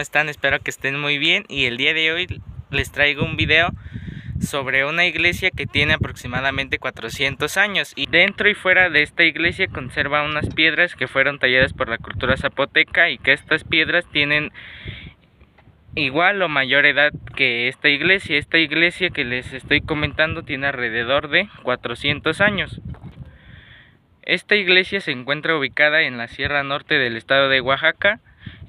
están? Espero que estén muy bien y el día de hoy les traigo un video sobre una iglesia que tiene aproximadamente 400 años y dentro y fuera de esta iglesia conserva unas piedras que fueron talladas por la cultura zapoteca y que estas piedras tienen igual o mayor edad que esta iglesia. Esta iglesia que les estoy comentando tiene alrededor de 400 años. Esta iglesia se encuentra ubicada en la Sierra Norte del estado de Oaxaca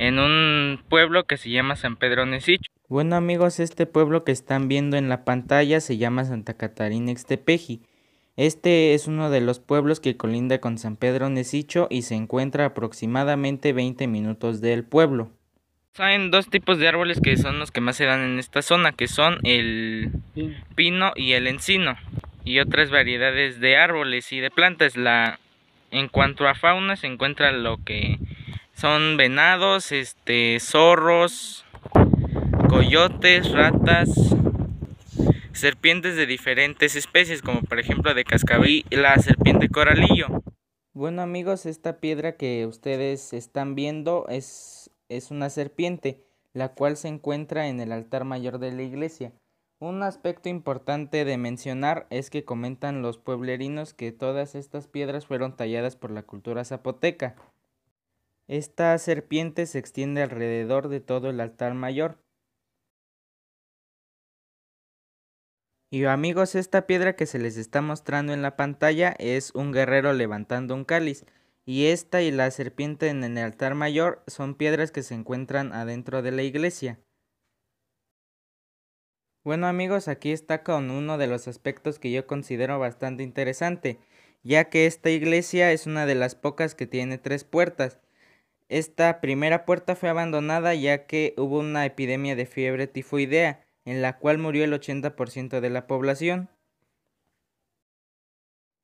en un pueblo que se llama San Pedro Necicho. Bueno amigos, este pueblo que están viendo en la pantalla se llama Santa Catarina Xtepeji. Este es uno de los pueblos que colinda con San Pedro Necicho y se encuentra aproximadamente 20 minutos del pueblo. Hay dos tipos de árboles que son los que más se dan en esta zona, que son el pino y el encino, y otras variedades de árboles y de plantas. La en cuanto a fauna se encuentra lo que son venados, este, zorros, coyotes, ratas, serpientes de diferentes especies, como por ejemplo de cascabí, la serpiente coralillo. Bueno amigos, esta piedra que ustedes están viendo es, es una serpiente, la cual se encuentra en el altar mayor de la iglesia. Un aspecto importante de mencionar es que comentan los pueblerinos que todas estas piedras fueron talladas por la cultura zapoteca. Esta serpiente se extiende alrededor de todo el altar mayor. Y amigos, esta piedra que se les está mostrando en la pantalla es un guerrero levantando un cáliz. Y esta y la serpiente en el altar mayor son piedras que se encuentran adentro de la iglesia. Bueno amigos, aquí está con uno de los aspectos que yo considero bastante interesante, ya que esta iglesia es una de las pocas que tiene tres puertas esta primera puerta fue abandonada ya que hubo una epidemia de fiebre tifoidea, en la cual murió el 80% de la población.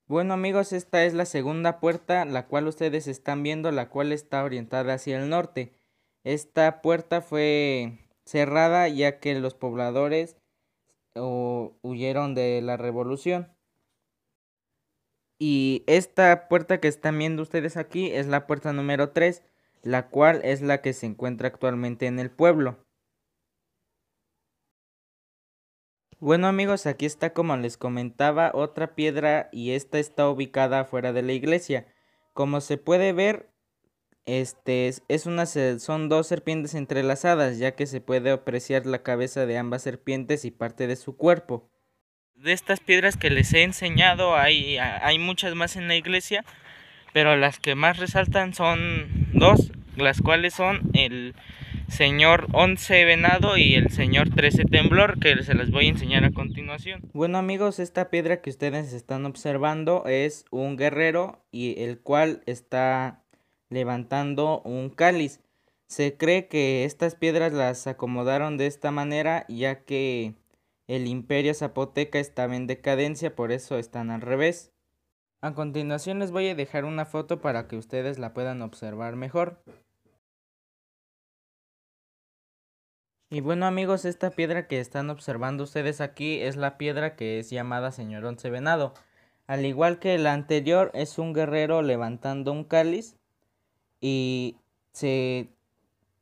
Bueno amigos, esta es la segunda puerta, la cual ustedes están viendo, la cual está orientada hacia el norte. Esta puerta fue cerrada ya que los pobladores huyeron de la revolución. Y esta puerta que están viendo ustedes aquí es la puerta número 3 la cual es la que se encuentra actualmente en el pueblo. Bueno amigos, aquí está como les comentaba otra piedra y esta está ubicada afuera de la iglesia. Como se puede ver, este es una, son dos serpientes entrelazadas, ya que se puede apreciar la cabeza de ambas serpientes y parte de su cuerpo. De estas piedras que les he enseñado hay, hay muchas más en la iglesia, pero las que más resaltan son dos, las cuales son el señor 11 venado y el señor 13 temblor que se las voy a enseñar a continuación. Bueno amigos, esta piedra que ustedes están observando es un guerrero y el cual está levantando un cáliz. Se cree que estas piedras las acomodaron de esta manera ya que el imperio zapoteca estaba en decadencia, por eso están al revés. A continuación les voy a dejar una foto para que ustedes la puedan observar mejor. Y bueno amigos, esta piedra que están observando ustedes aquí es la piedra que es llamada Señor Once Venado. Al igual que la anterior, es un guerrero levantando un cáliz y se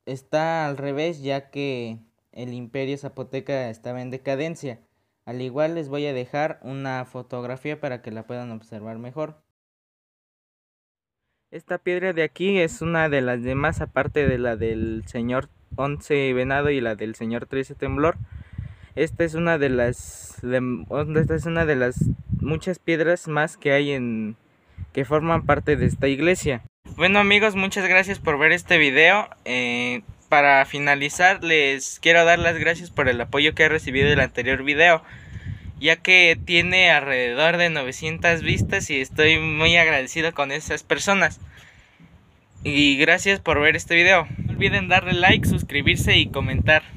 está al revés ya que el imperio zapoteca estaba en decadencia. Al igual les voy a dejar una fotografía para que la puedan observar mejor. Esta piedra de aquí es una de las demás, aparte de la del señor 11 venado y la del señor 13 temblor. Esta es una de las esta es una de las muchas piedras más que hay en que forman parte de esta iglesia. Bueno amigos, muchas gracias por ver este video. Eh, para finalizar les quiero dar las gracias por el apoyo que he recibido del anterior video, ya que tiene alrededor de 900 vistas y estoy muy agradecido con esas personas. Y gracias por ver este video. No olviden darle like, suscribirse y comentar.